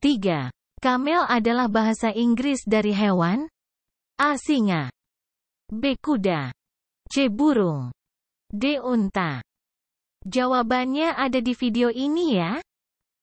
3. Camel adalah bahasa Inggris dari hewan A. Singa B. Kuda C. Burung D. Unta Jawabannya ada di video ini ya.